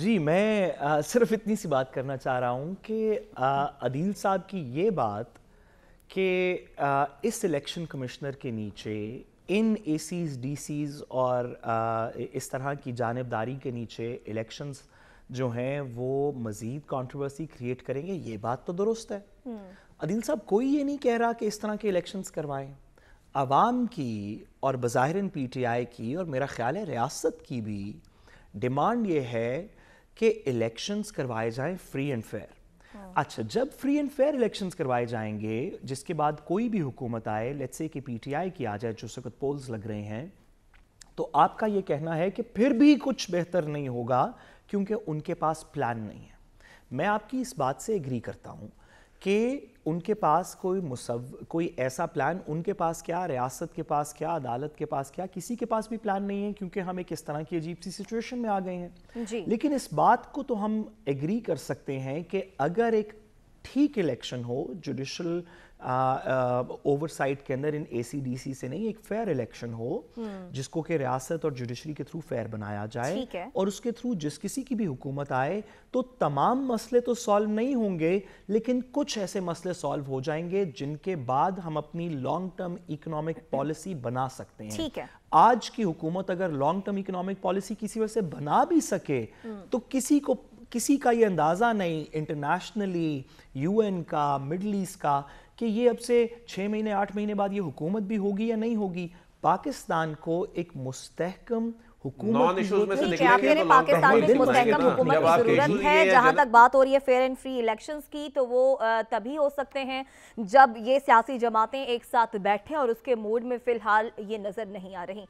जी मैं आ, सिर्फ इतनी सी बात करना चाह रहा हूँ कि अदील साहब की ये बात कि इस इलेक्शन कमिश्नर के नीचे इन ए सीज डी सीज और आ, इस तरह की जानबदारी के नीचे इलेक्शंस जो हैं वो मज़ीद कंट्रोवर्सी क्रिएट करेंगे ये बात तो दुरुस्त है हम्म। अदील साहब कोई ये नहीं कह रहा कि इस तरह के इलेक्शंस करवाएं आवाम की और बज़ाहिरन पी टी आई की और मेरा ख्याल है रियासत की भी डिमांड ये है कि इलेक्शंस करवाए जाएं फ्री एंड फेयर अच्छा जब फ्री एंड फेयर इलेक्शंस करवाए जाएंगे जिसके बाद कोई भी हुकूमत आए लेट्स से कि पीटीआई की आ जाए जो सख्त पोल्स लग रहे हैं तो आपका ये कहना है कि फिर भी कुछ बेहतर नहीं होगा क्योंकि उनके पास प्लान नहीं है मैं आपकी इस बात से एग्री करता हूँ कि उनके पास कोई मुसव कोई ऐसा प्लान उनके पास क्या रियासत के पास क्या अदालत के पास क्या किसी के पास भी प्लान नहीं है क्योंकि हम एक इस तरह की अजीब सी सिचुएशन में आ गए हैं लेकिन इस बात को तो हम एग्री कर सकते हैं कि अगर एक ठीक इलेक्शन हो जुडिशल ओवरसाइट uh, uh, के अंदर इन एसीडीसी से नहीं एक फेयर इलेक्शन हो हम्म। जिसको के रियासत और जुडिशरी के थ्रू फेयर बनाया जाए और उसके थ्रू जिस किसी की भी हुकूमत आए तो तमाम मसले तो सॉल्व नहीं होंगे लेकिन कुछ ऐसे मसले सॉल्व हो जाएंगे जिनके बाद हम अपनी लॉन्ग टर्म इकोनॉमिक पॉलिसी बना सकते हैं ठीक है आज की हुकूमत अगर लॉन्ग टर्म इकोनॉमिक पॉलिसी किसी वजह से बना भी सके हम्म। तो किसी को किसी का ये अंदाज़ा नहीं इंटरनेशनली यूएन का मिडल ईस्ट का कि ये अब से छः महीने आठ महीने बाद ये हुकूमत भी होगी या नहीं होगी पाकिस्तान को एक मुस्तकम जहाँ तक बात हो रही है फेयर एंड फ्री इलेक्शन की तो वो तभी हो सकते हैं जब ये सियासी जमातें एक साथ बैठे और उसके मूड में फिलहाल ये नजर नहीं आ रही